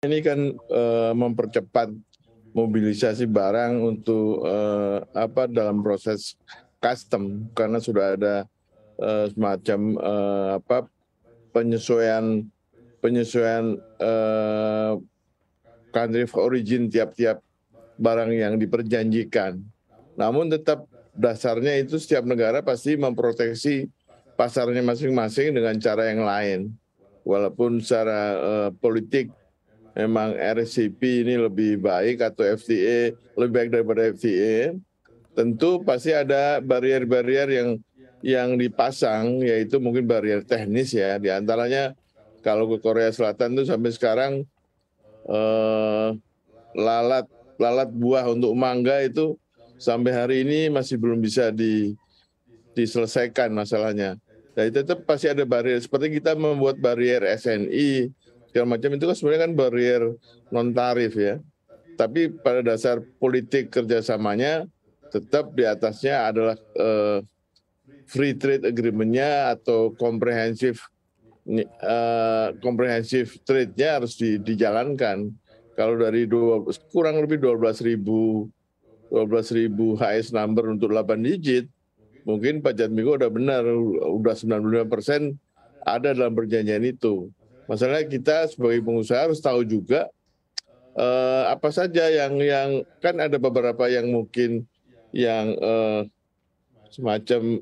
Ini kan e, mempercepat mobilisasi barang untuk e, apa dalam proses custom karena sudah ada e, semacam e, apa penyesuaian penyesuaian e, country of origin tiap-tiap barang yang diperjanjikan. Namun tetap dasarnya itu setiap negara pasti memproteksi pasarnya masing-masing dengan cara yang lain. Walaupun secara uh, politik memang RCP ini lebih baik atau FTA lebih baik daripada FTA, tentu pasti ada barrier-barrier yang yang dipasang yaitu mungkin barrier teknis ya di antaranya kalau ke Korea Selatan itu sampai sekarang eh, lalat lalat buah untuk mangga itu sampai hari ini masih belum bisa di, diselesaikan masalahnya. Jadi tetap pasti ada barrier. Seperti kita membuat barrier SNI, segala macam itu kan sebenarnya kan barrier non tarif ya. Tapi pada dasar politik kerjasamanya tetap di atasnya adalah uh, free trade agreement-nya atau komprehensif eh, komprehensif uh, trade-nya harus di, dijalankan. Kalau dari 12, kurang lebih 12 ribu 12 ribu HS number untuk 8 digit, mungkin Pak Jatmiko udah benar, udah 95 persen ada dalam perjanjian itu. Masalah kita sebagai pengusaha harus tahu juga eh, apa saja yang yang kan ada beberapa yang mungkin yang eh, semacam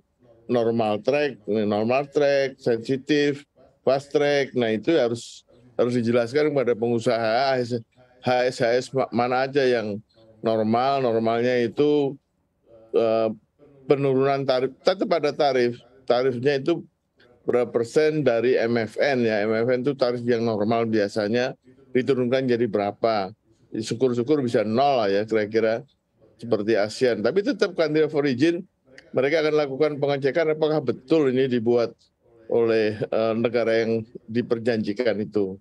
normal track, normal track, sensitif, fast track. Nah itu harus harus dijelaskan kepada pengusaha HSHS mana aja yang normal, normalnya itu eh, penurunan tarif, tetap pada tarif, tarifnya itu berapa persen dari MFN ya. MFN itu tarif yang normal biasanya diturunkan jadi berapa. Syukur-syukur bisa nol lah ya kira-kira seperti ASEAN. Tapi tetap country of origin mereka akan lakukan pengecekan apakah betul ini dibuat oleh uh, negara yang diperjanjikan itu.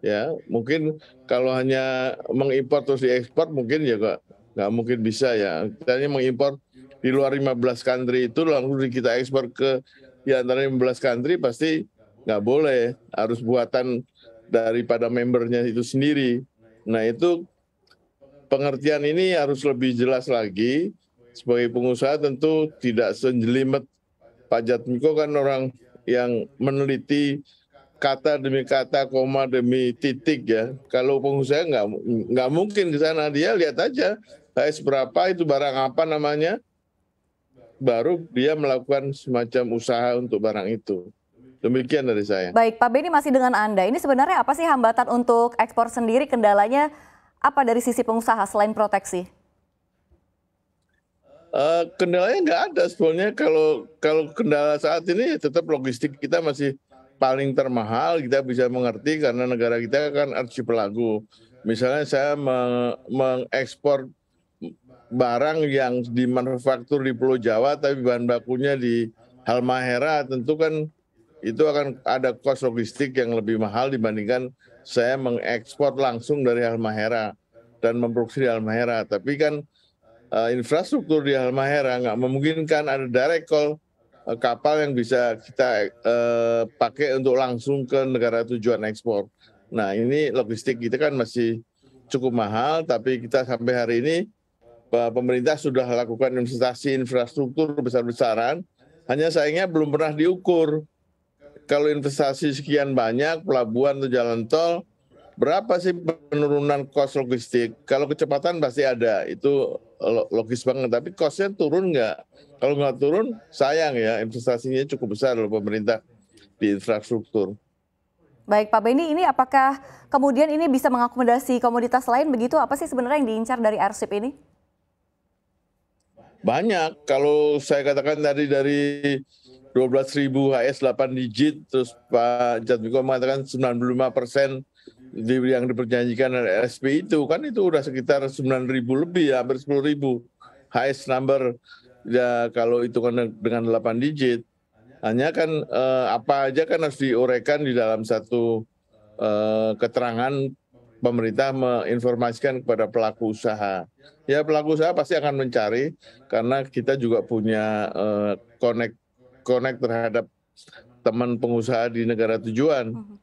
Ya, mungkin kalau hanya mengimpor terus diekspor mungkin ya nggak nggak mungkin bisa ya. Kita hanya mengimpor di luar 15 country itu langsung kita ekspor ke di antara 15 country pasti nggak boleh, harus buatan daripada membernya itu sendiri. Nah itu pengertian ini harus lebih jelas lagi. Sebagai pengusaha tentu tidak senjelimet pajak Miko kan orang yang meneliti kata demi kata, koma demi titik ya. Kalau pengusaha nggak nggak mungkin di sana dia lihat aja HS eh, berapa itu barang apa namanya baru dia melakukan semacam usaha untuk barang itu. Demikian dari saya. Baik, Pak Beni masih dengan Anda. Ini sebenarnya apa sih hambatan untuk ekspor sendiri? Kendalanya apa dari sisi pengusaha selain proteksi? Uh, kendalanya nggak ada sebenarnya kalau kalau kendala saat ini tetap logistik kita masih paling termahal kita bisa mengerti karena negara kita kan archipelago. Misalnya saya mengekspor barang yang dimanufaktur di Pulau Jawa tapi bahan bakunya di Halmahera tentu kan itu akan ada kos logistik yang lebih mahal dibandingkan saya mengekspor langsung dari Halmahera dan memproduksi di Halmahera. Tapi kan eh, infrastruktur di Halmahera nggak memungkinkan ada direct call eh, kapal yang bisa kita eh, pakai untuk langsung ke negara tujuan ekspor. Nah ini logistik kita kan masih cukup mahal, tapi kita sampai hari ini pemerintah sudah lakukan investasi infrastruktur besar-besaran, hanya sayangnya belum pernah diukur. Kalau investasi sekian banyak, pelabuhan atau jalan tol, berapa sih penurunan kos logistik? Kalau kecepatan pasti ada, itu logis banget. Tapi kosnya turun nggak? Kalau nggak turun, sayang ya, investasinya cukup besar loh pemerintah di infrastruktur. Baik Pak Beni, ini apakah kemudian ini bisa mengakomodasi komoditas lain begitu? Apa sih sebenarnya yang diincar dari airship ini? Banyak. Kalau saya katakan tadi dari 12.000 HS 8 digit, terus Pak Jatmiko mengatakan 95 persen yang diperjanjikan oleh LSP itu, kan itu udah sekitar 9.000 lebih, ya hampir 10.000 HS number ya kalau itu hitungan dengan 8 digit. Hanya kan eh, apa aja kan harus diurekan di dalam satu eh, keterangan pemerintah menginformasikan kepada pelaku usaha. Ya pelaku usaha pasti akan mencari karena kita juga punya uh, connect connect terhadap teman pengusaha di negara tujuan. Mm-hmm.